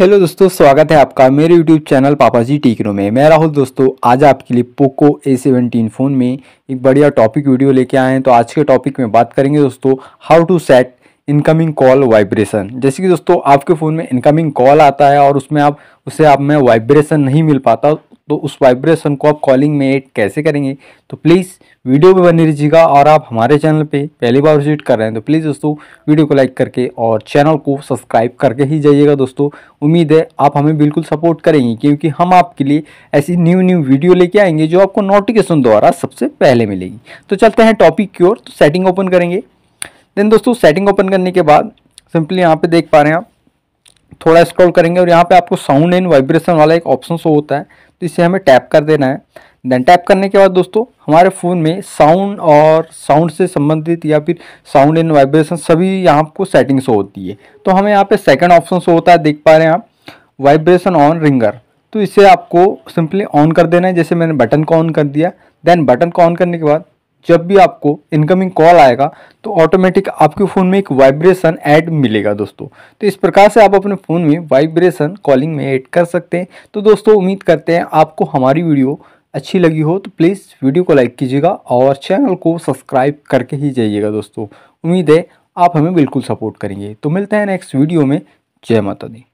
hello दोस्तों स्वागत है आपका मेरे यूट्यूब चैनल पापा जी टीकरों में मैं राहुल दोस्तों आज आपके लिए पोको ए सेवेंटीन फ़ोन में एक बढ़िया टॉपिक वीडियो लेके आए हैं तो आज के टॉपिक में बात करेंगे दोस्तों how to set incoming call vibration जैसे कि दोस्तों आपके फ़ोन में इनकमिंग कॉल आता है और उसमें आप उसे आप में वाइब्रेशन नहीं मिल पाता तो उस वाइब्रेशन को आप कॉलिंग में एड कैसे करेंगे तो प्लीज़ वीडियो भी बने रहिएगा और आप हमारे चैनल पे पहली बार विजिट कर रहे हैं तो प्लीज़ दोस्तों वीडियो को लाइक करके और चैनल को सब्सक्राइब करके ही जाइएगा दोस्तों उम्मीद है आप हमें बिल्कुल सपोर्ट करेंगे क्योंकि हम आपके लिए ऐसी न्यू न्यू वीडियो लेके आएंगे जो आपको नोटिफिकेशन द्वारा सबसे पहले मिलेगी तो चलते हैं टॉपिक की ओर तो सेटिंग ओपन करेंगे देन दोस्तों सेटिंग ओपन करने के बाद सिंपली यहाँ पर देख पा रहे हैं आप थोड़ा स्क्रॉल करेंगे और यहाँ पे आपको साउंड एंड वाइब्रेशन वाला एक ऑप्शन शो होता है तो इसे हमें टैप कर देना है देन टैप करने के बाद दोस्तों हमारे फ़ोन में साउंड और साउंड से संबंधित या फिर साउंड एंड वाइब्रेशन सभी यहाँ को सेटिंग्स होती है तो हमें यहाँ पे सेकंड ऑप्शन शो होता है देख पा रहे हैं आप वाइब्रेशन ऑन रिंगर तो इसे आपको सिंपली ऑन कर देना है जैसे मैंने बटन को ऑन कर दिया देन बटन को ऑन करने के बाद जब भी आपको इनकमिंग कॉल आएगा तो ऑटोमेटिक आपके फ़ोन में एक वाइब्रेशन ऐड मिलेगा दोस्तों तो इस प्रकार से आप अपने फ़ोन में वाइब्रेशन कॉलिंग में ऐड कर सकते हैं तो दोस्तों उम्मीद करते हैं आपको हमारी वीडियो अच्छी लगी हो तो प्लीज़ वीडियो को लाइक कीजिएगा और चैनल को सब्सक्राइब करके ही जाइएगा दोस्तों उम्मीद है आप हमें बिल्कुल सपोर्ट करेंगे तो मिलते हैं नेक्स्ट वीडियो में जय माता दी